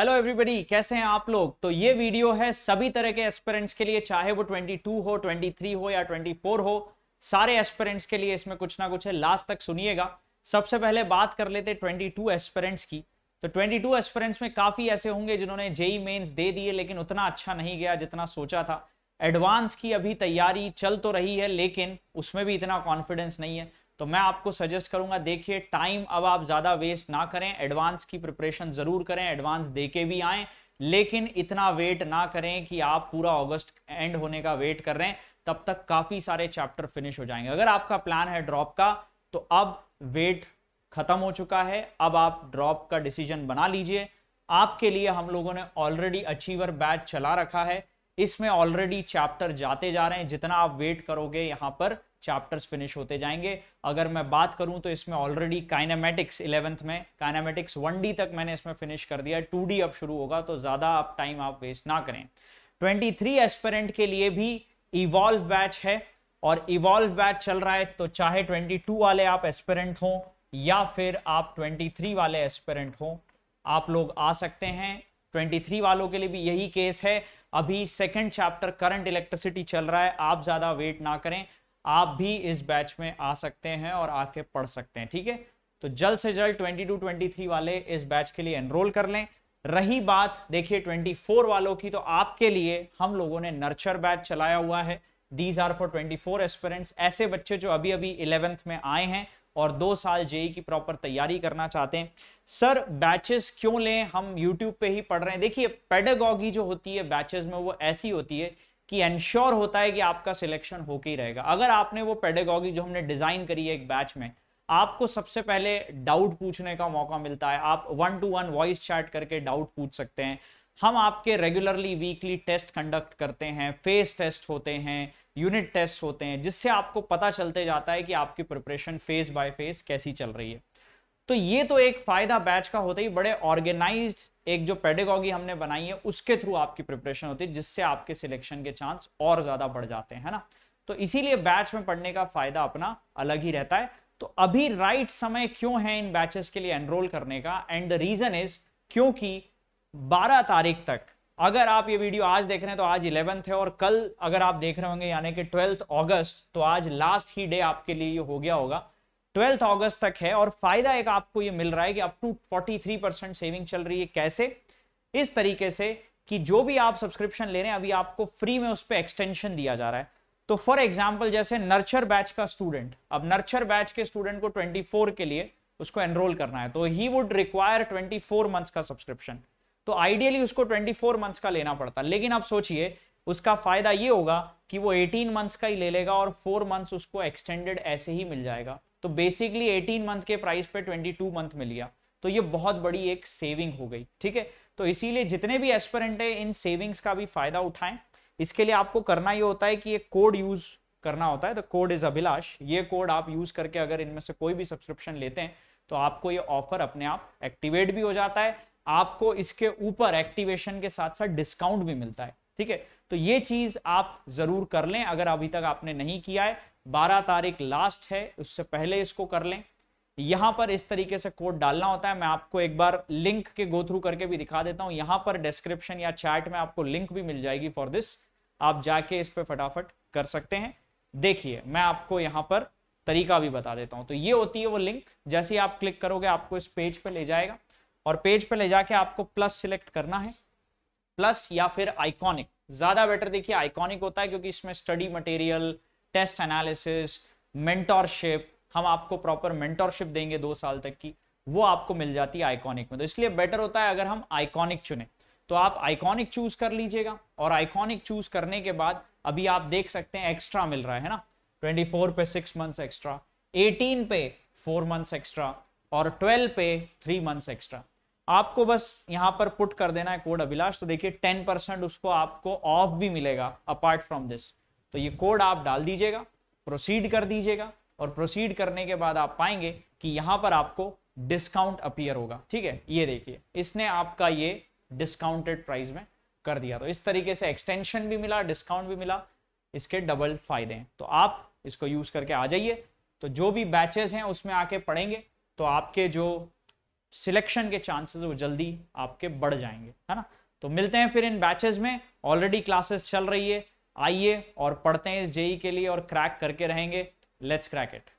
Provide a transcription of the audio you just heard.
hello everybody कैसे हैं आप लोग तो ये वीडियो है सभी तरह के एस्पेरेंट्स के लिए चाहे वो 22 हो 23 हो या 24 हो सारे एस्पेरेंट्स के लिए इसमें कुछ ना कुछ है लास्ट तक सुनिएगा सबसे पहले बात कर लेते 22 एस्पेरेंट्स की तो 22 एस्पेरेंट्स में काफ़ी ऐसे होंगे जिन्होंने जेई मेन्स दे दिए लेकिन उतना अच्छा नहीं गया जितना सोचा था एडवांस की अभी तैयारी चल तो रही है लेकिन उसमें भी इतना कॉन्फिडेंस नहीं है तो मैं आपको सजेस्ट करूंगा देखिए टाइम अब आप ज्यादा वेस्ट ना करें एडवांस की प्रिपरेशन जरूर करें एडवांस दे के भी आए लेकिन इतना वेट ना करें कि आप पूरा ऑगस्ट एंड होने का वेट कर रहे हैं तब तक काफी सारे चैप्टर फिनिश हो जाएंगे अगर आपका प्लान है ड्रॉप का तो अब वेट खत्म हो चुका है अब आप ड्रॉप का डिसीजन बना लीजिए आपके लिए हम लोगों ने ऑलरेडी अचीवर बैच चला रखा है इसमें ऑलरेडी चैप्टर जाते जा रहे हैं जितना आप वेट करोगे यहां पर चैप्टर्स फिनिश होते जाएंगे अगर मैं बात करूं तो इसमें ऑलरेडी काइनामेटिक्स इलेवेंथ में काइनामेटिक्स वन तक मैंने इसमें फिनिश कर दिया टू अब शुरू होगा तो ज़्यादा आप टाइम आप वेस्ट ना करें थ्री एस्पेरेंट के लिए भी इवॉल्व बैच है और इवॉल्व बैच चल रहा है तो चाहे 22 वाले आप एस्पेरेंट हों या फिर आप 23 वाले एस्पेरेंट हों आप लोग आ सकते हैं 23 वालों के लिए भी यही केस है अभी सेकंड चैप्टर करंट इलेक्ट्रिसिटी चल रहा है आप ज्यादा वेट ना करें आप भी इस बैच में आ सकते हैं और आके पढ़ सकते हैं ठीक है तो जल्द से जल्द 22 23 वाले इस बैच के लिए एनरोल कर लें रही बात देखिए 24 वालों की तो आपके लिए हम लोगों ने नर्चर बैच चलाया हुआ है दीज आर फॉर 24 एस्पिरेंट्स ऐसे बच्चे जो अभी अभी इलेवेंथ में आए हैं और दो साल जेई की प्रॉपर तैयारी करना चाहते हैं सर बैचेस क्यों लें हम यूट्यूब पे ही पढ़ रहे हैं देखिए पेडागॉगी जो होती है बैचेस में वो ऐसी होती है कि एंश्योर होता है कि आपका सिलेक्शन होके ही रहेगा अगर आपने वो पेडागॉगी जो हमने डिजाइन करी है एक बैच में आपको सबसे पहले डाउट पूछने का मौका मिलता है आप one to one voice chat करके डाउट पूछ सकते हैं हम आपके रेगुलरली वीकली टेस्ट कंडक्ट करते हैं फेस टेस्ट होते हैं यूनिट टेस्ट होते हैं जिससे आपको पता चलते जाता है कि आपकी प्रिपरेशन फेज बाय फेज कैसी चल रही है तो ये तो एक फायदा बैच का होता ही बड़े ऑर्गेनाइज एक जो पेडेगॉगी हमने बनाई है उसके थ्रू आपकी प्रिपरेशन होती है जिससे आपके सिलेक्शन के चांस और ज्यादा बढ़ जाते हैं ना तो इसीलिए बैच में पढ़ने का फायदा अपना अलग ही रहता है तो अभी राइट समय क्यों है इन बैचेस के लिए एनरोल करने का एंड द रीजन इज क्योंकि 12 तारीख तक अगर आप ये वीडियो आज देख रहे हैं तो आज इलेवंथ है और कल अगर आप देख रहे होंगे यानी कि ट्वेल्थ अगस्त तो आज लास्ट ही डे आपके लिए ये हो गया होगा ट्वेल्थ अगस्त तक है और फायदा एक आपको ये मिल रहा है कि अप टू 43 परसेंट सेविंग चल रही है कैसे इस तरीके से कि जो भी आप सब्सक्रिप्शन ले रहे हैं अभी आपको फ्री में उस पर एक्सटेंशन दिया जा रहा है तो फॉर एग्जाम्पल जैसे नर्चर बैच का स्टूडेंट अब नर्चर बैच के स्टूडेंट को ट्वेंटी के लिए उसको एनरोल करना है तो he would require twenty months का सब्सक्रिप्शन तो आइडियली उसको 24 मंथ्स का लेना पड़ता लेकिन आप सोचिए उसका फायदा ये होगा कि वो 18 मंथ्स का ही ले लेगा और फोर मंथ्स उसको एक्सटेंडेड ऐसे ही मिल जाएगा तो बेसिकली 18 मंथ के प्राइस पे 22 मंथ मिल गया तो ये बहुत बड़ी एक सेविंग हो गई ठीक है तो इसीलिए जितने भी एस्परेंट है इन सेविंग्स का भी फायदा उठाएं इसके लिए आपको करना ये होता है कि एक कोड यूज करना होता है तो कोड इज अभिलाष ये कोड आप यूज करके अगर इनमें से कोई भी सब्सक्रिप्शन लेते हैं तो आपको ये ऑफर अपने आप एक्टिवेट भी हो जाता है आपको इसके ऊपर एक्टिवेशन के साथ साथ डिस्काउंट भी मिलता है ठीक है तो ये चीज आप जरूर कर लें अगर अभी तक आपने नहीं किया है बारह तारीख लास्ट है उससे पहले इसको कर लें यहां पर इस तरीके से कोड डालना होता है मैं आपको एक बार लिंक के गो थ्रू करके भी दिखा देता हूं यहां पर डिस्क्रिप्शन या चैट में आपको लिंक भी मिल जाएगी फॉर दिस आप जाके इस पर फटाफट कर सकते हैं देखिए मैं आपको यहां पर तरीका भी बता देता हूं तो ये होती है वो लिंक जैसे आप क्लिक करोगे आपको इस पेज पे ले जाएगा और पेज पे ले जाके आपको प्लस सिलेक्ट करना है प्लस या फिर आइकॉनिक ज्यादा बेटर देखिए आइकॉनिक होता है क्योंकि इसमें study material test analysis mentorship हम आपको प्रॉपर मेंटोरशिप देंगे दो साल तक की वो आपको मिल जाती है आइकॉनिक में तो इसलिए बेटर होता है अगर हम आइकॉनिक चुने तो आप आइकॉनिक चूज कर लीजिएगा और आइकॉनिक चूज करने के बाद अभी आप देख सकते हैं एक्स्ट्रा मिल रहा है ना 24 पे सिक्स मंथ्स एक्स्ट्रा 18 पे फोर मंथ्स एक्स्ट्रा और 12 पे थ्री मंथ्स एक्स्ट्रा आपको बस यहाँ पर पुट कर देना है कोड अभिलाष तो देखिए टेन परसेंट उसको आपको ऑफ भी मिलेगा अपार्ट फ्रॉम दिस तो ये कोड आप डाल दीजिएगा प्रोसीड कर दीजिएगा और प्रोसीड करने के बाद आप पाएंगे कि यहाँ पर आपको डिस्काउंट अपियर होगा ठीक है ये देखिए इसने आपका ये डिस्काउंटेड प्राइस में कर दिया तो इस तरीके से एक्सटेंशन भी मिला डिस्काउंट भी मिला इसके डबल फायदे हैं तो आप इसको यूज करके आ जाइए तो जो भी बैचेस हैं उसमें आके पढ़ेंगे तो आपके जो सिलेक्शन के चांसेस वो जल्दी आपके बढ़ जाएंगे है ना तो मिलते हैं फिर इन बैचेस में ऑलरेडी क्लासेस चल रही है आइए और पढ़ते हैं इस जेई के लिए और क्रैक करके रहेंगे लेट्स क्रैक इट